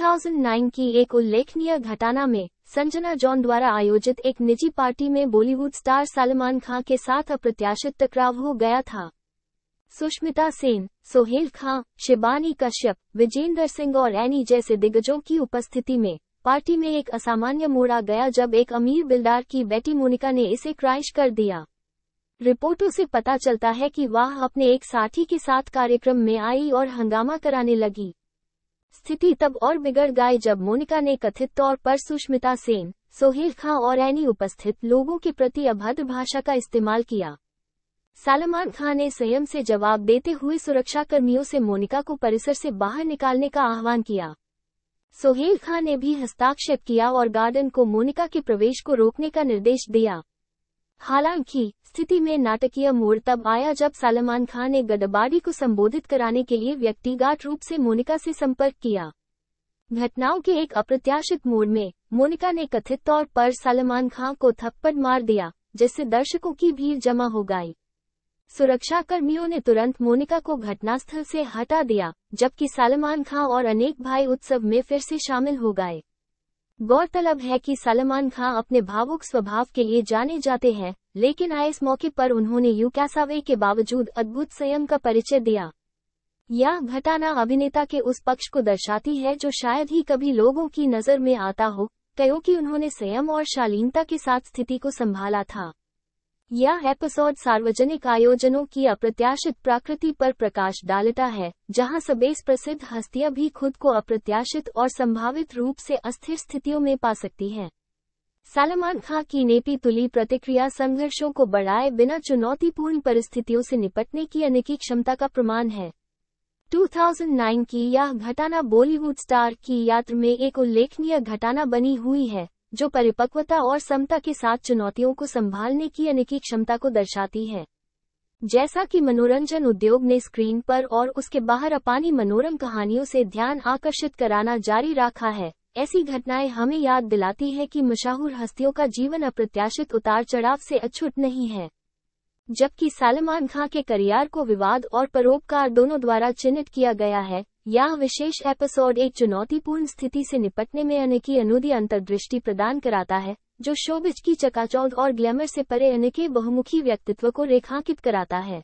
2009 की एक उल्लेखनीय घटना में संजना जॉन द्वारा आयोजित एक निजी पार्टी में बॉलीवुड स्टार सलमान खान के साथ अप्रत्याशित टकराव हो गया था सुष्मिता सेन सोहेल खां शिबानी कश्यप विजेंद्र सिंह और एनी जैसे दिग्गजों की उपस्थिति में पार्टी में एक असामान्य मोड़ आ गया जब एक अमीर बिल्डार की बेटी मोनिका ने इसे क्राइश कर दिया रिपोर्टों से पता चलता है कि वह अपने एक साथी के साथ कार्यक्रम में आई और हंगामा कराने लगी स्थिति तब और बिगड़ गई जब मोनिका ने कथित तौर पर सुष्मिता सेन सोहेल खां और एनी उपस्थित लोगों के प्रति अभद्र भाषा का इस्तेमाल किया सलमान खान ने संयम से जवाब देते हुए सुरक्षा कर्मियों से मोनिका को परिसर से बाहर निकालने का आह्वान किया सोहेल खान ने भी हस्ताक्षेप किया और गार्डन को मोनिका के प्रवेश को रोकने का निर्देश दिया हालांकि स्थिति में नाटकीय मोड़ तब आया जब सलमान खान ने गडबाड़ी को संबोधित कराने के लिए व्यक्तिगत रूप से मोनिका से संपर्क किया घटनाओं के एक अप्रत्याशित मोड़ में मोनिका ने कथित तौर पर सलमान खान को थप्पड़ मार दिया जिससे दर्शकों की भीड़ जमा हो गई सुरक्षा कर्मियों ने तुरंत मोनिका को घटनास्थल से हटा दिया जबकि सलमान खान और अनेक भाई उत्सव में फिर से शामिल हो गए गौरतलब है कि सलमान खान अपने भावुक स्वभाव के लिए जाने जाते हैं लेकिन आए इस मौके पर उन्होंने यू कैसावे के बावजूद अद्भुत संयम का परिचय दिया यह घटाना अभिनेता के उस पक्ष को दर्शाती है जो शायद ही कभी लोगों की नजर में आता हो क्योंकि उन्होंने संयम और शालीनता के साथ स्थिति को संभाला था यह एपिसोड सार्वजनिक आयोजनों की अप्रत्याशित प्रकृति पर प्रकाश डालता है जहां सबेस प्रसिद्ध हस्तियां भी खुद को अप्रत्याशित और संभावित रूप से अस्थिर स्थितियों में पा सकती हैं सलमान खां की नेपी तुली प्रतिक्रिया संघर्षों को बढ़ाए बिना चुनौतीपूर्ण परिस्थितियों से निपटने की अनेकी क्षमता का प्रमाण है 2009 की यह घटना बॉलीवुड स्टार की यात्रा में एक उल्लेखनीय घटना बनी हुई है जो परिपक्वता और समता के साथ चुनौतियों को संभालने की अनेकी क्षमता को दर्शाती है जैसा कि मनोरंजन उद्योग ने स्क्रीन पर और उसके बाहर अपानी मनोरम कहानियों से ध्यान आकर्षित कराना जारी रखा है ऐसी घटनाएं हमें याद दिलाती है कि मशाहूर हस्तियों का जीवन अप्रत्याशित उतार चढ़ाव से अछूट नहीं है जबकि सलमान खां के करियर को विवाद और परोपकार दोनों द्वारा चिन्हित किया गया है यह विशेष एपिसोड एक चुनौतीपूर्ण स्थिति से निपटने में अनेकी अनुदी अंतर्दृष्टि प्रदान कराता है जो शोबिज की चकाचौंध और ग्लैमर से परे अनेके बहुमुखी व्यक्तित्व को रेखांकित कराता है